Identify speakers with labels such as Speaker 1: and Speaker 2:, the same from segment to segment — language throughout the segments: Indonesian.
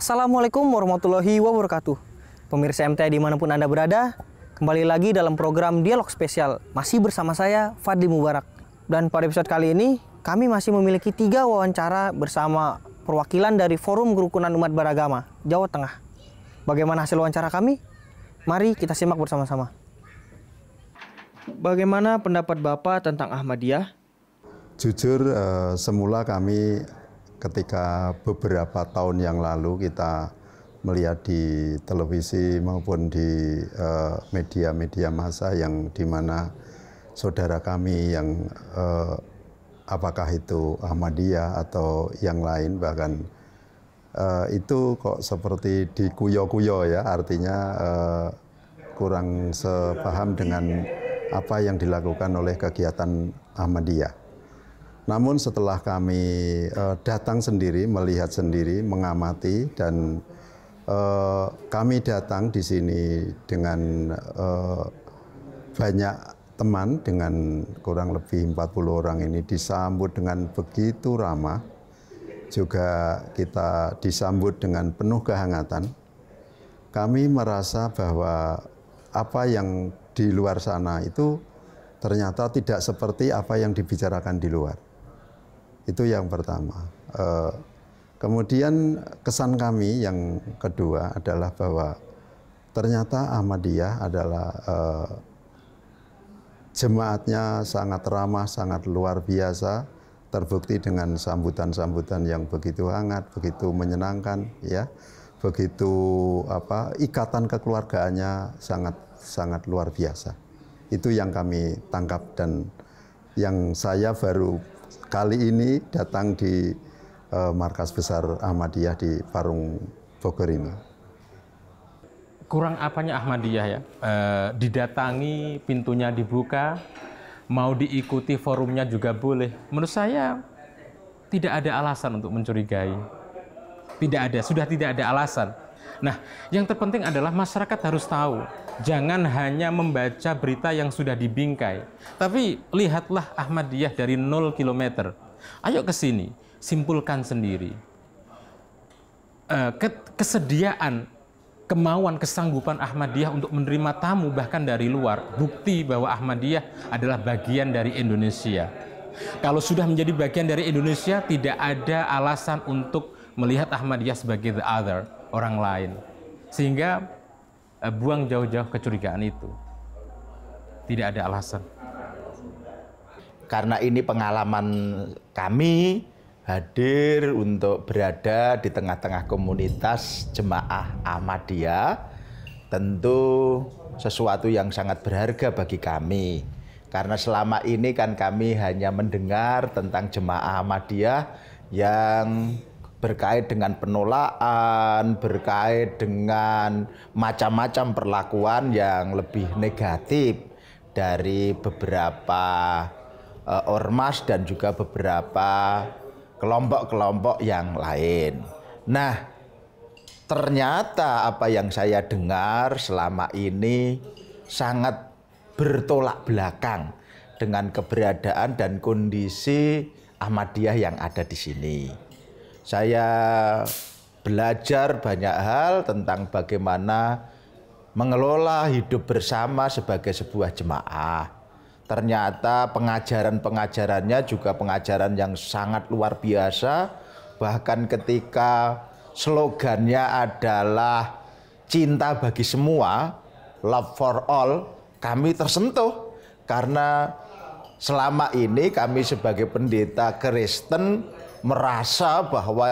Speaker 1: Assalamualaikum warahmatullahi wabarakatuh. Pemirsa MTA dimanapun Anda berada, kembali lagi dalam program Dialog Spesial. Masih bersama saya, Fadli Mubarak. Dan pada episode kali ini, kami masih memiliki tiga wawancara bersama perwakilan dari Forum Kerukunan Umat Beragama, Jawa Tengah. Bagaimana hasil wawancara kami? Mari kita simak bersama-sama. Bagaimana pendapat Bapak tentang Ahmadiyah?
Speaker 2: Jujur, eh, semula kami ketika beberapa tahun yang lalu kita melihat di televisi maupun di eh, media-media uh, massa yang dimana saudara kami yang uh, apakah itu Ahmadiyah atau yang lain bahkan uh, itu kok seperti kuyo kuyo ya artinya uh, kurang sepaham dengan apa yang dilakukan oleh kegiatan Ahmadiyah. Namun setelah kami uh, datang sendiri, melihat sendiri, mengamati dan uh, kami datang di sini dengan uh, banyak teman dengan kurang lebih 40 orang ini disambut dengan begitu ramah. Juga kita disambut dengan penuh kehangatan. Kami merasa bahwa apa yang di luar sana itu ternyata tidak seperti apa yang dibicarakan di luar itu yang pertama. Eh, kemudian kesan kami yang kedua adalah bahwa ternyata Ahmadiyah adalah eh, jemaatnya sangat ramah, sangat luar biasa, terbukti dengan sambutan-sambutan yang begitu hangat, begitu menyenangkan, ya, begitu apa ikatan kekeluargaannya sangat sangat luar biasa. Itu yang kami tangkap dan yang saya baru kali ini datang di uh, markas besar Ahmadiyah di Parung Bogor ini.
Speaker 3: Kurang apanya Ahmadiyah ya? E, didatangi, pintunya dibuka, mau diikuti forumnya juga boleh. Menurut saya tidak ada alasan untuk mencurigai. Tidak ada, sudah tidak ada alasan. Nah, yang terpenting adalah masyarakat harus tahu, jangan hanya membaca berita yang sudah dibingkai, tapi lihatlah Ahmadiyah dari 0 km. Ayo ke sini, simpulkan sendiri. Eh, kesediaan kemauan kesanggupan Ahmadiyah untuk menerima tamu bahkan dari luar bukti bahwa Ahmadiyah adalah bagian dari Indonesia. Kalau sudah menjadi bagian dari Indonesia tidak ada alasan untuk melihat Ahmadiyah sebagai the other orang lain. Sehingga eh, buang jauh-jauh kecurigaan itu. Tidak ada alasan. Karena ini pengalaman kami hadir
Speaker 4: untuk berada di tengah-tengah komunitas jemaah Ahmadiyah tentu sesuatu yang sangat berharga bagi kami. Karena selama ini kan kami hanya mendengar tentang jemaah Ahmadiyah yang berkait dengan penolakan berkait dengan macam-macam perlakuan yang lebih negatif dari beberapa uh, ormas dan juga beberapa kelompok-kelompok yang lain. Nah, ternyata apa yang saya dengar selama ini sangat bertolak belakang dengan keberadaan dan kondisi Ahmadiyah yang ada di sini. Saya belajar banyak hal tentang bagaimana mengelola hidup bersama sebagai sebuah jemaah. Ternyata pengajaran-pengajarannya juga pengajaran yang sangat luar biasa. Bahkan ketika slogannya adalah cinta bagi semua, love for all, kami tersentuh karena selama ini kami sebagai pendeta Kristen merasa bahwa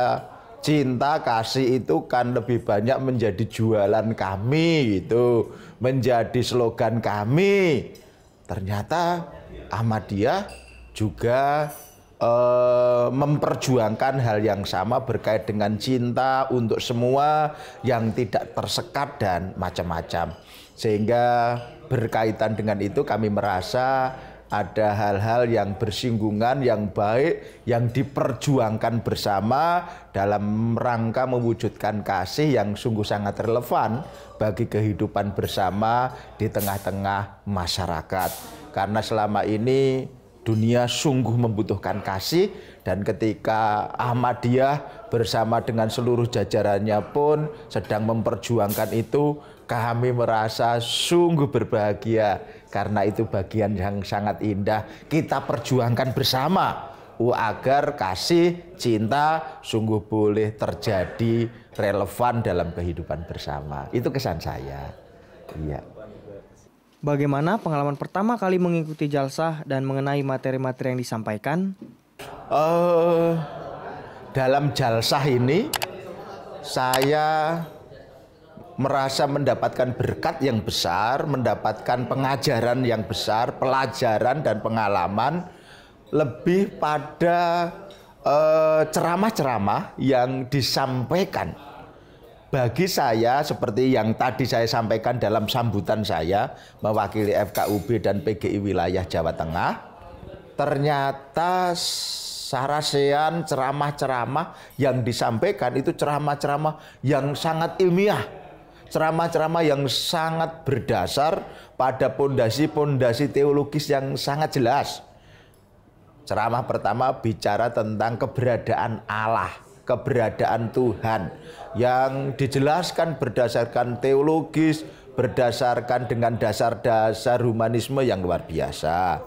Speaker 4: cinta kasih itu kan lebih banyak menjadi jualan kami itu menjadi slogan kami. Ternyata Ahmadiyah juga eh, memperjuangkan hal yang sama berkait dengan cinta untuk semua yang tidak tersekat dan macam-macam. Sehingga berkaitan dengan itu kami merasa ada hal-hal yang bersinggungan, yang baik, yang diperjuangkan bersama dalam rangka mewujudkan kasih yang sungguh sangat relevan bagi kehidupan bersama di tengah-tengah masyarakat. Karena selama ini dunia sungguh membutuhkan kasih dan ketika Ahmadiyah bersama dengan seluruh jajarannya pun sedang memperjuangkan itu kami merasa sungguh berbahagia karena itu bagian yang sangat indah kita perjuangkan bersama agar kasih cinta sungguh boleh terjadi relevan dalam kehidupan bersama itu kesan
Speaker 1: saya iya Bagaimana pengalaman pertama kali mengikuti jalsah dan mengenai materi-materi yang disampaikan? Uh,
Speaker 4: dalam jalsah ini saya merasa mendapatkan berkat yang besar, mendapatkan pengajaran yang besar, pelajaran dan pengalaman lebih pada eh, ceramah-ceramah yang disampaikan. Bagi saya seperti yang tadi saya sampaikan dalam sambutan saya mewakili FKUB dan PGI wilayah Jawa Tengah, ternyata sarasean ceramah-ceramah yang disampaikan itu ceramah-ceramah yang sangat ilmiah ceramah-ceramah yang sangat berdasar pada pondasi-pondasi teologis yang sangat jelas. Ceramah pertama bicara tentang keberadaan Allah, keberadaan Tuhan yang dijelaskan berdasarkan teologis, berdasarkan dengan dasar-dasar humanisme yang luar biasa.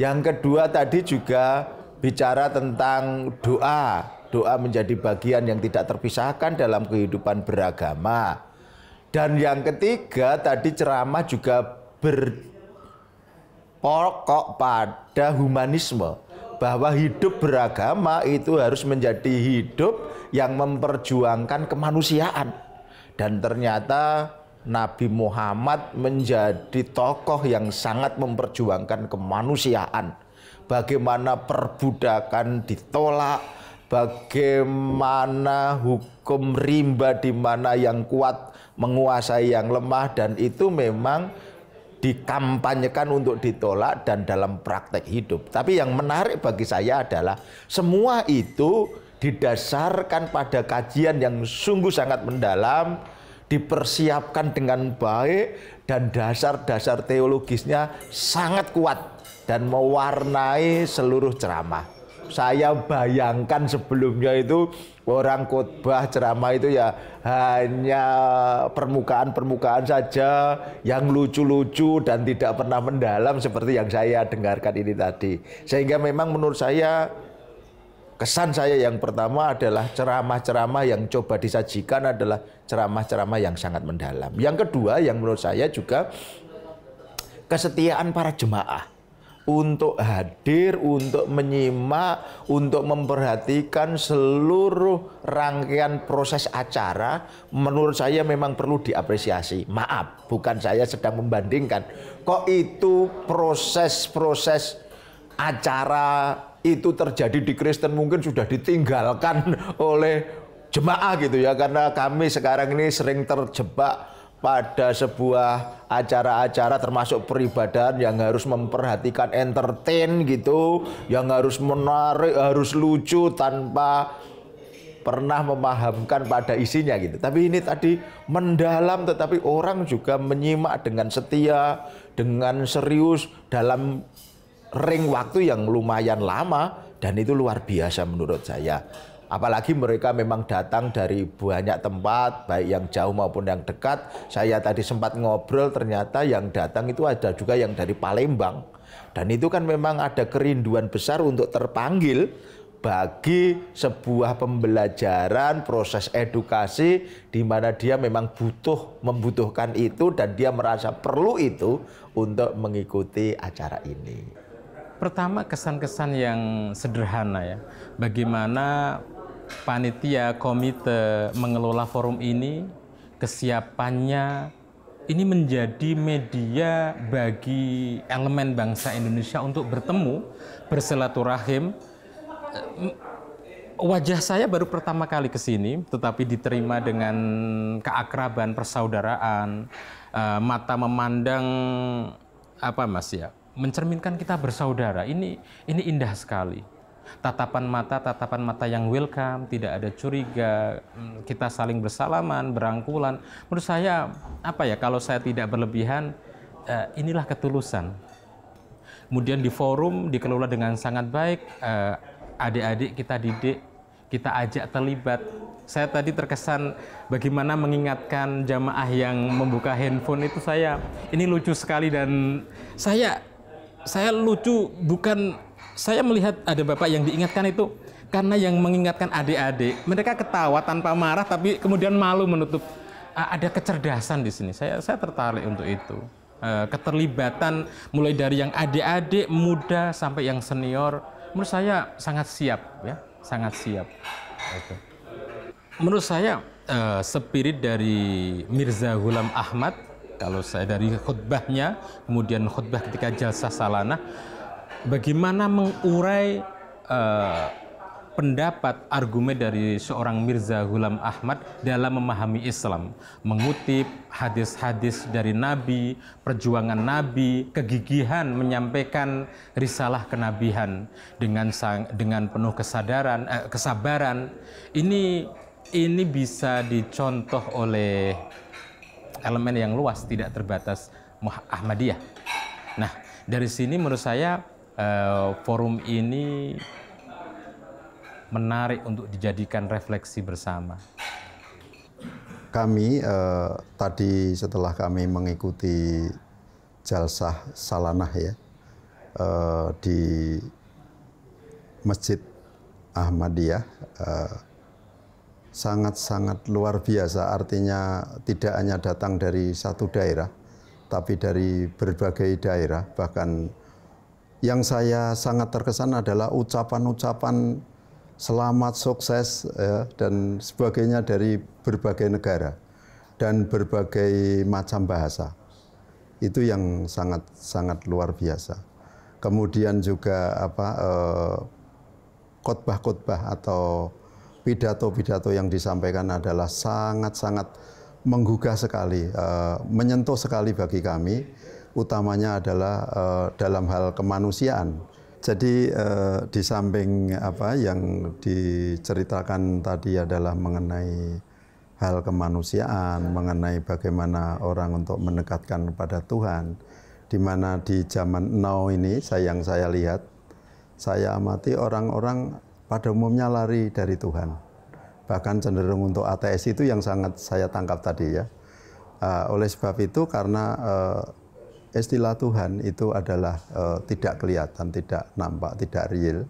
Speaker 4: Yang kedua tadi juga bicara tentang doa. Doa menjadi bagian yang tidak terpisahkan dalam kehidupan beragama dan yang ketiga tadi ceramah juga berpokok pada humanisme bahwa hidup beragama itu harus menjadi hidup yang memperjuangkan kemanusiaan. Dan ternyata Nabi Muhammad menjadi tokoh yang sangat memperjuangkan kemanusiaan. Bagaimana perbudakan ditolak, bagaimana hukum rimba di mana yang kuat menguasai yang lemah dan itu memang dikampanyekan untuk ditolak dan dalam praktek hidup. Tapi yang menarik bagi saya adalah semua itu didasarkan pada kajian yang sungguh sangat mendalam, dipersiapkan dengan baik dan dasar-dasar teologisnya sangat kuat dan mewarnai seluruh ceramah saya bayangkan sebelumnya itu orang khotbah ceramah itu ya hanya permukaan-permukaan saja yang lucu-lucu dan tidak pernah mendalam seperti yang saya dengarkan ini tadi. Sehingga memang menurut saya kesan saya yang pertama adalah ceramah-ceramah yang coba disajikan adalah ceramah-ceramah yang sangat mendalam. Yang kedua yang menurut saya juga kesetiaan para jemaah untuk hadir, untuk menyimak, untuk memperhatikan seluruh rangkaian proses acara menurut saya memang perlu diapresiasi. Maaf, bukan saya sedang membandingkan. Kok itu proses-proses acara itu terjadi di Kristen mungkin sudah ditinggalkan oleh jemaah gitu ya karena kami sekarang ini sering terjebak pada sebuah acara-acara termasuk peribadahan yang harus memperhatikan entertain gitu, yang harus menarik, harus lucu tanpa pernah memahamkan pada isinya gitu. Tapi ini tadi mendalam tetapi orang juga menyimak dengan setia, dengan serius dalam ring waktu yang lumayan lama dan itu luar biasa menurut saya. Apalagi mereka memang datang dari banyak tempat, baik yang jauh maupun yang dekat. Saya tadi sempat ngobrol, ternyata yang datang itu ada juga yang dari Palembang. Dan itu kan memang ada kerinduan besar untuk terpanggil bagi sebuah pembelajaran proses edukasi di mana dia memang butuh membutuhkan itu dan dia merasa perlu itu untuk mengikuti acara ini.
Speaker 3: Pertama kesan-kesan yang sederhana ya. Bagaimana panitia komite mengelola forum ini, kesiapannya ini menjadi media bagi elemen bangsa Indonesia untuk bertemu, bersilaturahim. Eh, wajah saya baru pertama kali ke sini, tetapi diterima dengan keakraban, persaudaraan, eh, mata memandang apa Mas ya, mencerminkan kita bersaudara. Ini ini indah sekali tatapan mata tatapan mata yang welcome, tidak ada curiga, mm, kita saling bersalaman, berangkulan. Menurut saya apa ya kalau saya tidak berlebihan eh, inilah ketulusan. Kemudian di forum dikelola dengan sangat baik, eh, adik-adik kita didik, kita ajak terlibat. Saya tadi terkesan bagaimana mengingatkan jamaah yang membuka handphone itu saya ini lucu sekali dan saya saya lucu bukan saya melihat ada bapak yang diingatkan itu karena yang mengingatkan adik-adik, mereka ketawa tanpa marah tapi kemudian malu menutup. Ada kecerdasan di sini. Saya saya tertarik untuk itu. E, keterlibatan mulai dari yang adik-adik muda sampai yang senior, menurut saya sangat siap ya, sangat siap. Menurut saya e, spirit dari Mirza Ghulam Ahmad kalau saya dari khutbahnya kemudian khutbah ketika jasa Salana bagaimana mengurai uh, pendapat argumen dari seorang Mirza Ghulam Ahmad dalam memahami Islam, mengutip hadis-hadis dari Nabi, perjuangan Nabi, kegigihan menyampaikan risalah kenabihan dengan sang, dengan penuh kesadaran eh, kesabaran. Ini ini bisa dicontoh oleh elemen yang luas tidak terbatas Muhammadiyah Nah, dari sini menurut saya Eh, forum ini menarik untuk dijadikan refleksi bersama?
Speaker 2: Kami eh, tadi setelah kami mengikuti jalsah salanah ya eh, di Masjid Ahmadiyah eh, sangat-sangat eh, luar biasa artinya tidak hanya datang dari satu daerah tapi dari berbagai daerah bahkan yang saya sangat terkesan adalah ucapan-ucapan selamat sukses ya, dan sebagainya dari berbagai negara dan berbagai macam bahasa. Itu yang sangat sangat luar biasa. Kemudian juga apa eh, khotbah-khotbah atau pidato-pidato yang disampaikan adalah sangat-sangat menggugah sekali, eh, menyentuh sekali bagi kami utamanya adalah uh, dalam hal kemanusiaan. Jadi uh, di samping apa yang diceritakan tadi adalah mengenai hal kemanusiaan, ya. mengenai bagaimana orang untuk mendekatkan kepada Tuhan, di mana di zaman now ini saya yang saya lihat, saya amati orang-orang pada umumnya lari dari Tuhan. Bahkan cenderung untuk ATS itu yang sangat saya tangkap tadi ya. Uh, oleh sebab itu karena uh, istilah Tuhan itu adalah uh, tidak kelihatan, tidak nampak, tidak real.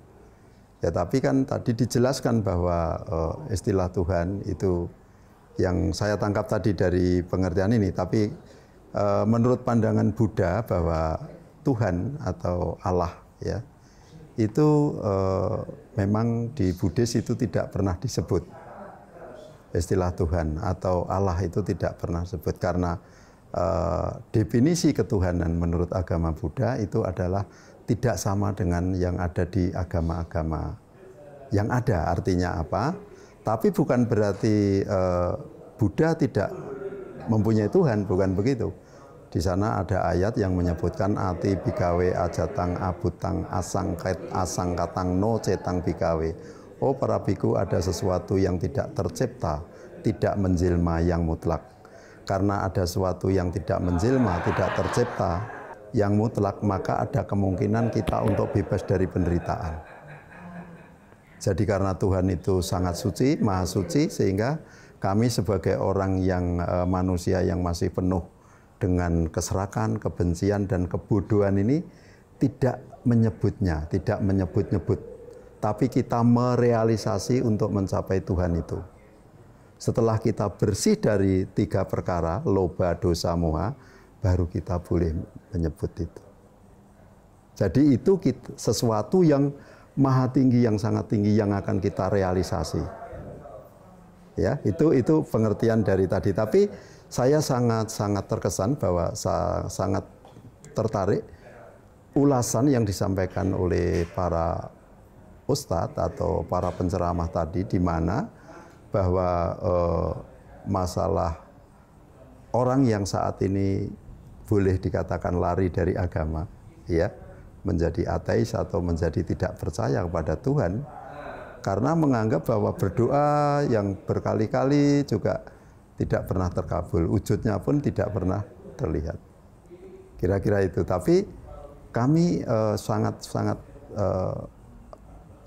Speaker 2: Ya, tapi kan tadi dijelaskan bahwa uh, istilah Tuhan itu yang saya tangkap tadi dari pengertian ini. Tapi uh, menurut pandangan Buddha bahwa Tuhan atau Allah ya itu uh, memang di Buddhis itu tidak pernah disebut istilah Tuhan atau Allah itu tidak pernah disebut karena Eh, definisi ketuhanan menurut agama Buddha itu adalah tidak sama dengan yang ada di agama-agama yang ada. Artinya apa? Tapi bukan berarti eh, Buddha tidak mempunyai Tuhan, bukan begitu. Di sana ada ayat yang menyebutkan ati bikawe ajatang abutang asangket asangkatang no cetang bikawe. Oh para biku ada sesuatu yang tidak tercipta, tidak menjelma yang mutlak karena ada sesuatu yang tidak menjelma, tidak tercipta, yang mutlak, maka ada kemungkinan kita untuk bebas dari penderitaan. Jadi karena Tuhan itu sangat suci, maha suci, sehingga kami sebagai orang yang e, manusia yang masih penuh dengan keserakan, kebencian, dan kebodohan ini tidak menyebutnya, tidak menyebut-nyebut. Tapi kita merealisasi untuk mencapai Tuhan itu. Setelah kita bersih dari tiga perkara, loba, dosa, moha, baru kita boleh menyebut itu. Jadi itu kita, sesuatu yang maha tinggi, yang sangat tinggi, yang akan kita realisasi. Ya, itu itu pengertian dari tadi. Tapi saya sangat-sangat terkesan bahwa saya sangat tertarik ulasan yang disampaikan oleh para ustadz atau para penceramah tadi di mana bahwa eh, masalah orang yang saat ini boleh dikatakan lari dari agama, ya, menjadi ateis atau menjadi tidak percaya kepada Tuhan karena menganggap bahwa berdoa yang berkali-kali juga tidak pernah terkabul, wujudnya pun tidak pernah terlihat. Kira-kira itu. Tapi kami eh, sangat-sangat eh,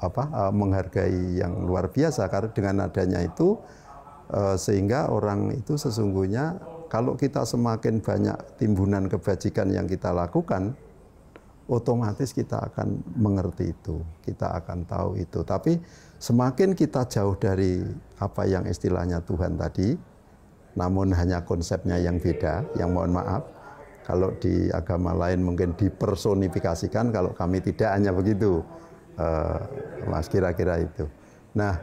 Speaker 2: apa eh, menghargai yang luar biasa karena dengan adanya itu eh, sehingga orang itu sesungguhnya kalau kita semakin banyak timbunan kebajikan yang kita lakukan otomatis kita akan mengerti itu, kita akan tahu itu. Tapi semakin kita jauh dari apa yang istilahnya Tuhan tadi, namun hanya konsepnya yang beda, yang mohon maaf, kalau di agama lain mungkin dipersonifikasikan, kalau kami tidak hanya begitu. Eh, Mas kira-kira itu. Nah,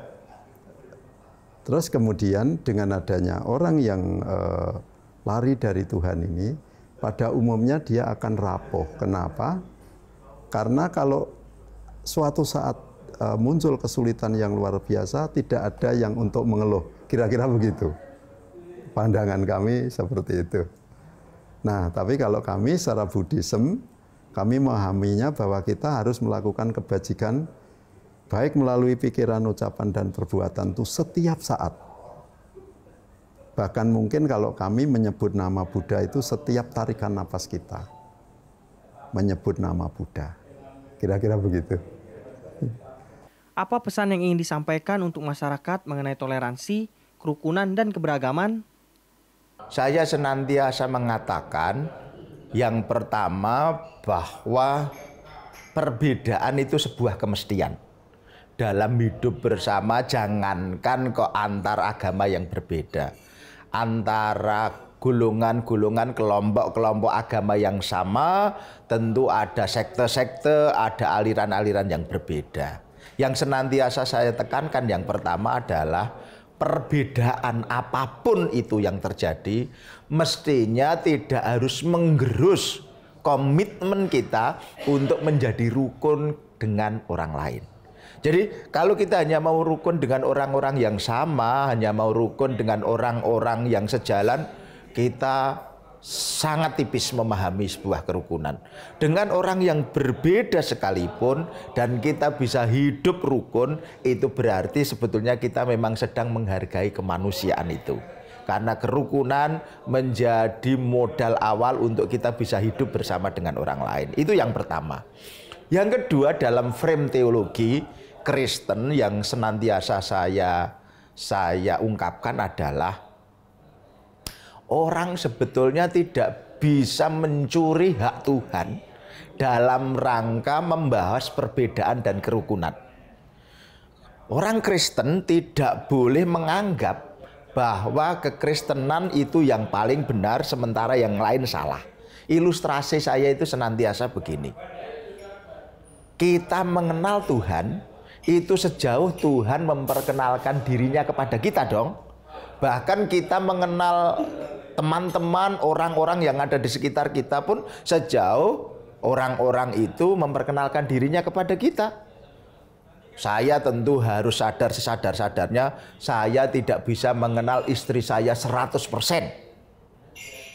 Speaker 2: terus kemudian dengan adanya orang yang uh, lari dari Tuhan ini, pada umumnya dia akan rapuh. Kenapa? Karena kalau suatu saat uh, muncul kesulitan yang luar biasa, tidak ada yang untuk mengeluh. Kira-kira begitu. Pandangan kami seperti itu. Nah, tapi kalau kami secara Buddhism kami memahaminya bahwa kita harus melakukan kebajikan baik melalui pikiran, ucapan, dan perbuatan itu setiap saat. Bahkan mungkin kalau kami menyebut nama Buddha itu setiap tarikan nafas kita. Menyebut nama Buddha. Kira-kira begitu.
Speaker 1: Apa pesan yang ingin disampaikan untuk masyarakat mengenai toleransi, kerukunan, dan keberagaman? Saya senantiasa
Speaker 4: mengatakan yang pertama bahwa perbedaan itu sebuah kemestian. Dalam hidup bersama jangankan kok antar agama yang berbeda. Antara gulungan-gulungan kelompok-kelompok agama yang sama tentu ada sekte-sekte, ada aliran-aliran yang berbeda. Yang senantiasa saya tekankan yang pertama adalah perbedaan apapun itu yang terjadi mestinya tidak harus menggerus komitmen kita untuk menjadi rukun dengan orang lain. Jadi kalau kita hanya mau rukun dengan orang-orang yang sama, hanya mau rukun dengan orang-orang yang sejalan, kita sangat tipis memahami sebuah kerukunan. Dengan orang yang berbeda sekalipun dan kita bisa hidup rukun, itu berarti sebetulnya kita memang sedang menghargai kemanusiaan itu. Karena kerukunan menjadi modal awal untuk kita bisa hidup bersama dengan orang lain. Itu yang pertama. Yang kedua dalam frame teologi Kristen yang senantiasa saya saya ungkapkan adalah orang sebetulnya tidak bisa mencuri hak Tuhan dalam rangka membahas perbedaan dan kerukunan. Orang Kristen tidak boleh menganggap bahwa kekristenan itu yang paling benar sementara yang lain salah. Ilustrasi saya itu senantiasa begini. Kita mengenal Tuhan itu sejauh Tuhan memperkenalkan dirinya kepada kita dong. Bahkan kita mengenal teman-teman orang-orang yang ada di sekitar kita pun sejauh orang-orang itu memperkenalkan dirinya kepada kita saya tentu harus sadar sesadar-sadarnya saya tidak bisa mengenal istri saya 100%.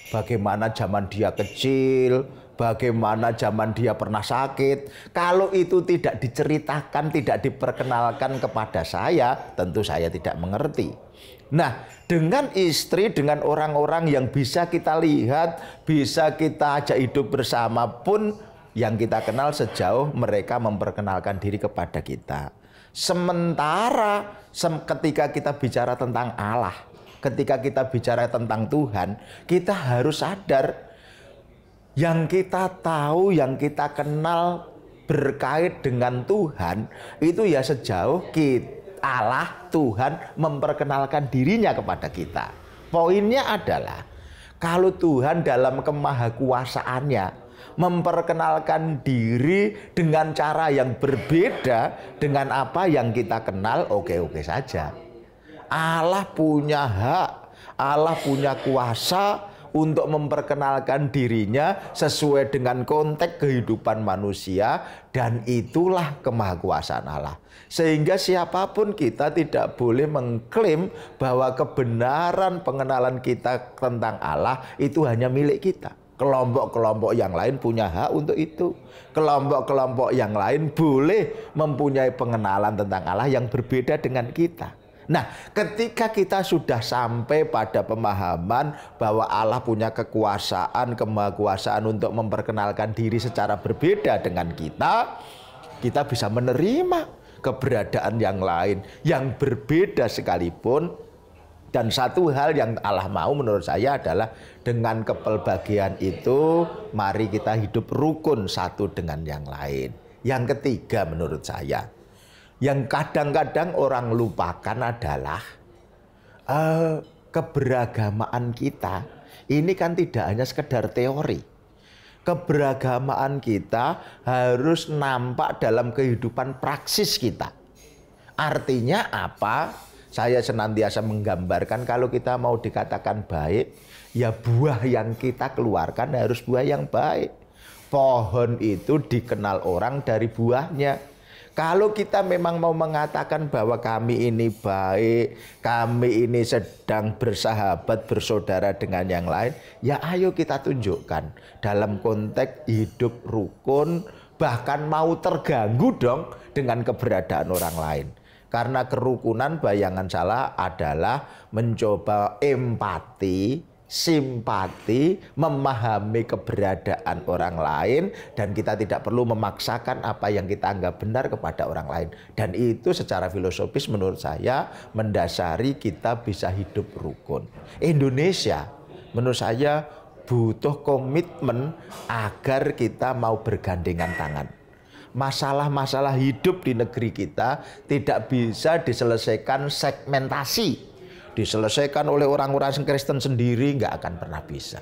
Speaker 4: Bagaimana zaman dia kecil, bagaimana zaman dia pernah sakit. Kalau itu tidak diceritakan, tidak diperkenalkan kepada saya, tentu saya tidak mengerti. Nah, dengan istri, dengan orang-orang yang bisa kita lihat, bisa kita ajak hidup bersama pun yang kita kenal sejauh mereka memperkenalkan diri kepada kita. Sementara sem ketika kita bicara tentang Allah, ketika kita bicara tentang Tuhan, kita harus sadar yang kita tahu, yang kita kenal berkait dengan Tuhan itu ya sejauh kita Allah Tuhan memperkenalkan dirinya kepada kita. Poinnya adalah kalau Tuhan dalam kemahakuasaannya memperkenalkan diri dengan cara yang berbeda dengan apa yang kita kenal, oke-oke saja. Allah punya hak, Allah punya kuasa untuk memperkenalkan dirinya sesuai dengan konteks kehidupan manusia dan itulah kemahakuasaan Allah. Sehingga siapapun kita tidak boleh mengklaim bahwa kebenaran pengenalan kita tentang Allah itu hanya milik kita. Kelompok-kelompok yang lain punya hak untuk itu. Kelompok-kelompok yang lain boleh mempunyai pengenalan tentang Allah yang berbeda dengan kita. Nah, ketika kita sudah sampai pada pemahaman bahwa Allah punya kekuasaan, kemahakuasaan untuk memperkenalkan diri secara berbeda dengan kita, kita bisa menerima keberadaan yang lain, yang berbeda sekalipun. Dan satu hal yang Allah mau menurut saya adalah dengan kepelbagian itu, mari kita hidup rukun satu dengan yang lain. Yang ketiga menurut saya, yang kadang-kadang orang lupakan adalah uh, keberagamaan kita ini kan tidak hanya sekedar teori. Keberagamaan kita harus nampak dalam kehidupan praksis kita. Artinya apa? Saya senantiasa menggambarkan kalau kita mau dikatakan baik, ya buah yang kita keluarkan harus buah yang baik. Pohon itu dikenal orang dari buahnya kalau kita memang mau mengatakan bahwa kami ini baik, kami ini sedang bersahabat, bersaudara dengan yang lain, ya ayo kita tunjukkan dalam konteks hidup rukun, bahkan mau terganggu dong dengan keberadaan orang lain. Karena kerukunan bayangan salah adalah mencoba empati simpati, memahami keberadaan orang lain, dan kita tidak perlu memaksakan apa yang kita anggap benar kepada orang lain. Dan itu secara filosofis menurut saya mendasari kita bisa hidup rukun. Indonesia menurut saya butuh komitmen agar kita mau bergandengan tangan. Masalah-masalah hidup di negeri kita tidak bisa diselesaikan segmentasi diselesaikan oleh orang-orang Kristen sendiri nggak akan pernah bisa.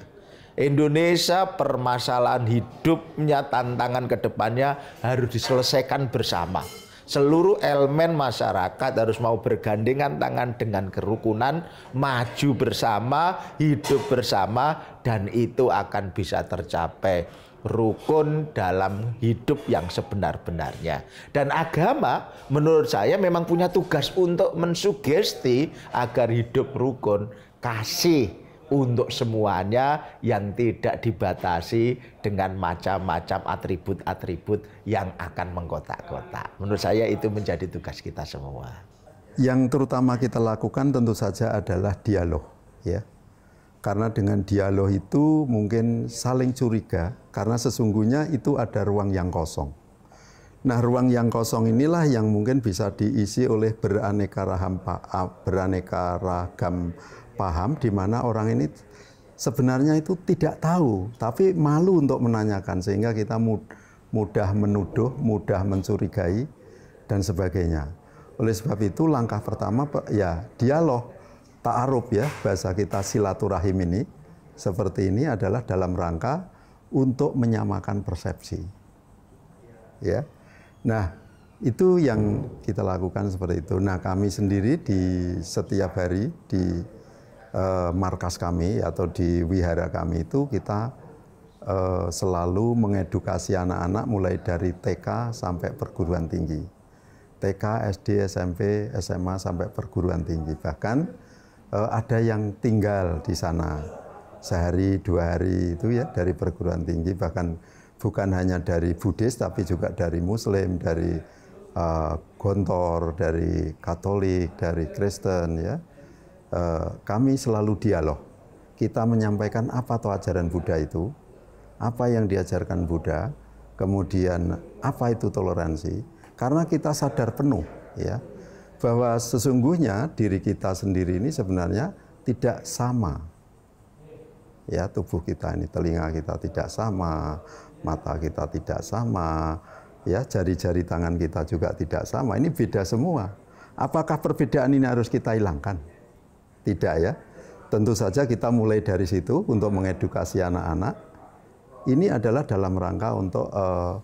Speaker 4: Indonesia permasalahan hidupnya tantangan kedepannya harus diselesaikan bersama. Seluruh elemen masyarakat harus mau bergandengan tangan dengan kerukunan, maju bersama, hidup bersama, dan itu akan bisa tercapai rukun dalam hidup yang sebenar-benarnya. Dan agama menurut saya memang punya tugas untuk mensugesti agar hidup rukun kasih untuk semuanya yang tidak dibatasi dengan macam-macam atribut-atribut yang akan mengkotak-kotak. Menurut saya itu menjadi tugas kita semua.
Speaker 2: Yang terutama kita lakukan tentu saja adalah dialog, ya. Karena dengan dialog itu mungkin saling curiga karena sesungguhnya itu ada ruang yang kosong. Nah, ruang yang kosong inilah yang mungkin bisa diisi oleh beraneka ragam beraneka ragam paham di mana orang ini sebenarnya itu tidak tahu, tapi malu untuk menanyakan sehingga kita mudah menuduh, mudah mencurigai dan sebagainya. Oleh sebab itu langkah pertama ya dialog ta'aruf ya bahasa kita silaturahim ini seperti ini adalah dalam rangka untuk menyamakan persepsi. Ya. Nah, itu yang kita lakukan seperti itu. Nah, kami sendiri di setiap hari di uh, markas kami atau di wihara kami itu kita uh, selalu mengedukasi anak-anak mulai dari TK sampai perguruan tinggi. TK, SD, SMP, SMA sampai perguruan tinggi. Bahkan uh, ada yang tinggal di sana sehari dua hari itu ya dari perguruan tinggi bahkan bukan hanya dari Buddhis tapi juga dari Muslim, dari uh, Gontor, dari Katolik, dari Kristen ya. Uh, kami selalu dialog. Kita menyampaikan apa tuh ajaran Buddha itu, apa yang diajarkan Buddha, kemudian apa itu toleransi. Karena kita sadar penuh ya bahwa sesungguhnya diri kita sendiri ini sebenarnya tidak sama ya tubuh kita ini telinga kita tidak sama, mata kita tidak sama, ya jari-jari tangan kita juga tidak sama. Ini beda semua. Apakah perbedaan ini harus kita hilangkan? Tidak ya. Tentu saja kita mulai dari situ untuk mengedukasi anak-anak. Ini adalah dalam rangka untuk uh,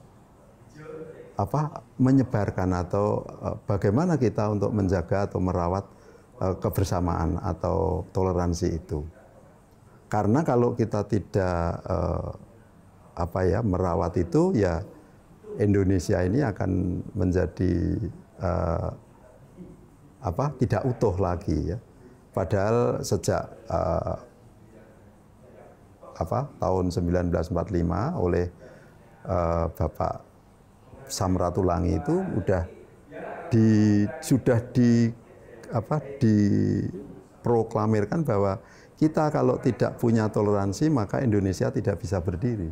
Speaker 2: apa menyebarkan atau uh, bagaimana kita untuk menjaga atau merawat uh, kebersamaan atau toleransi itu. Karena kalau kita tidak eh, apa ya merawat itu ya Indonesia ini akan menjadi eh, apa tidak utuh lagi ya. Padahal sejak eh, apa tahun 1945 oleh eh, Bapak Samratulangi itu udah di sudah di apa diproklamirkan bahwa kita kalau tidak punya toleransi, maka Indonesia tidak bisa berdiri.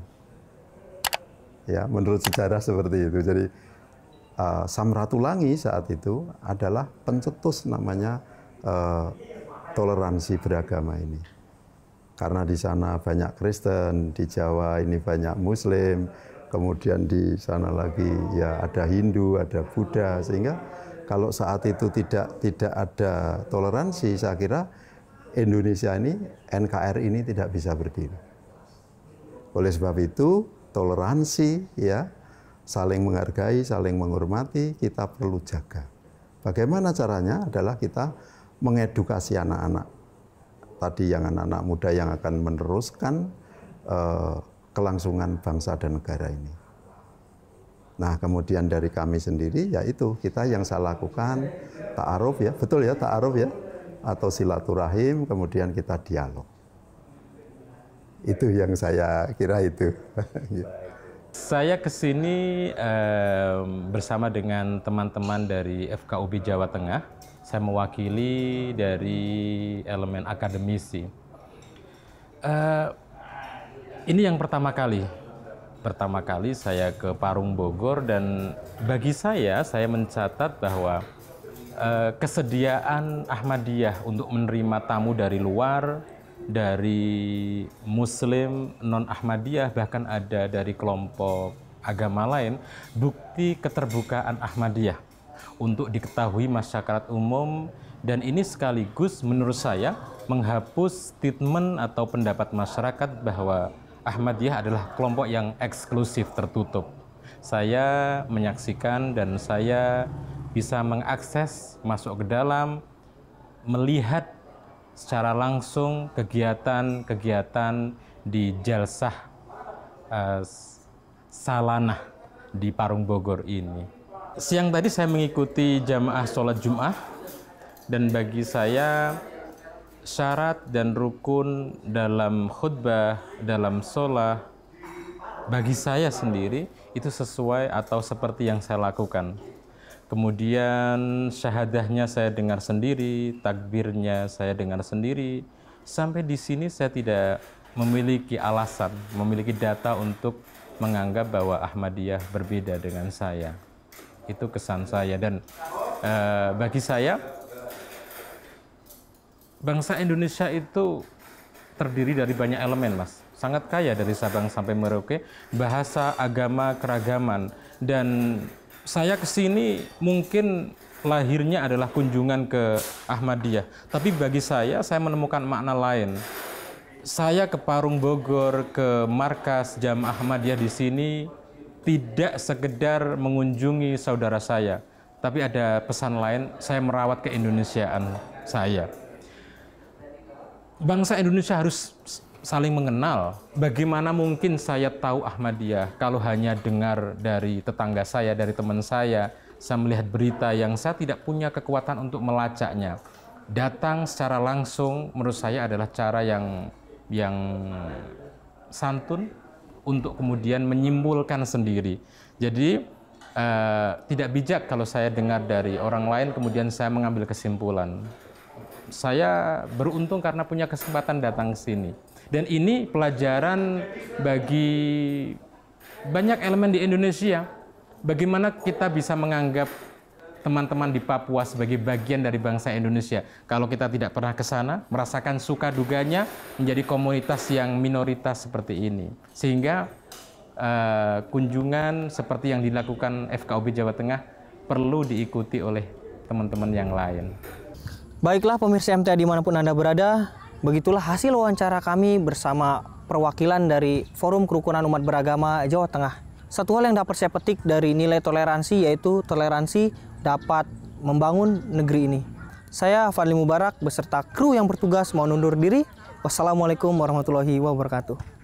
Speaker 2: Ya, menurut sejarah seperti itu. Jadi uh, Samratulangi saat itu adalah pencetus namanya uh, toleransi beragama ini. Karena di sana banyak Kristen, di Jawa ini banyak Muslim, kemudian di sana lagi ya ada Hindu, ada Buddha, sehingga kalau saat itu tidak tidak ada toleransi, saya kira Indonesia ini, NKRI ini tidak bisa berdiri. Oleh sebab itu, toleransi ya, saling menghargai, saling menghormati, kita perlu jaga. Bagaimana caranya adalah kita mengedukasi anak-anak. Tadi yang anak-anak muda yang akan meneruskan eh, kelangsungan bangsa dan negara ini. Nah, kemudian dari kami sendiri yaitu kita yang saya lakukan ta'aruf ya. Betul ya ta'aruf ya? atau silaturahim, kemudian kita dialog. Itu yang saya kira itu.
Speaker 3: Saya ke sini eh, bersama dengan teman-teman dari FKUB Jawa Tengah. Saya mewakili dari elemen akademisi. Eh, ini yang pertama kali. Pertama kali saya ke Parung Bogor dan bagi saya, saya mencatat bahwa Eh, kesediaan Ahmadiyah untuk menerima tamu dari luar, dari Muslim non Ahmadiyah bahkan ada dari kelompok agama lain, bukti keterbukaan Ahmadiyah untuk diketahui masyarakat umum dan ini sekaligus menurut saya menghapus statement atau pendapat masyarakat bahwa Ahmadiyah adalah kelompok yang eksklusif tertutup. Saya menyaksikan dan saya bisa mengakses masuk ke dalam melihat secara langsung kegiatan-kegiatan di jalsah eh, salanah di Parung Bogor ini. Siang tadi saya mengikuti jamaah sholat Jum'ah dan bagi saya syarat dan rukun dalam khutbah, dalam sholat, bagi saya sendiri itu sesuai atau seperti yang saya lakukan. Kemudian syahadahnya saya dengar sendiri, takbirnya saya dengar sendiri. Sampai di sini saya tidak memiliki alasan, memiliki data untuk menganggap bahwa Ahmadiyah berbeda dengan saya. Itu kesan saya dan e, bagi saya bangsa Indonesia itu terdiri dari banyak elemen, Mas. Sangat kaya dari Sabang sampai Merauke, bahasa, agama, keragaman dan saya kesini mungkin lahirnya adalah kunjungan ke Ahmadiyah. Tapi bagi saya, saya menemukan makna lain. Saya ke Parung Bogor, ke markas Jam Ahmadiyah di sini tidak sekedar mengunjungi saudara saya, tapi ada pesan lain, saya merawat keindonesiaan saya. Bangsa Indonesia harus saling mengenal. Bagaimana mungkin saya tahu Ahmadiyah kalau hanya dengar dari tetangga saya, dari teman saya, saya melihat berita yang saya tidak punya kekuatan untuk melacaknya. Datang secara langsung menurut saya adalah cara yang yang santun untuk kemudian menyimpulkan sendiri. Jadi eh, tidak bijak kalau saya dengar dari orang lain kemudian saya mengambil kesimpulan saya beruntung karena punya kesempatan datang ke sini. Dan ini pelajaran bagi banyak elemen di Indonesia. Bagaimana kita bisa menganggap teman-teman di Papua sebagai bagian dari bangsa Indonesia. Kalau kita tidak pernah ke sana, merasakan suka duganya menjadi komunitas yang minoritas seperti ini. Sehingga uh, kunjungan seperti yang dilakukan FKUB
Speaker 1: Jawa Tengah perlu diikuti oleh teman-teman yang lain. Baiklah pemirsa MTA dimanapun Anda berada, Begitulah hasil wawancara kami bersama perwakilan dari Forum Kerukunan Umat Beragama Jawa Tengah. Satu hal yang dapat saya petik dari nilai toleransi yaitu toleransi dapat membangun negeri ini. Saya Fadli Mubarak beserta kru yang bertugas mau undur diri. Wassalamualaikum warahmatullahi wabarakatuh.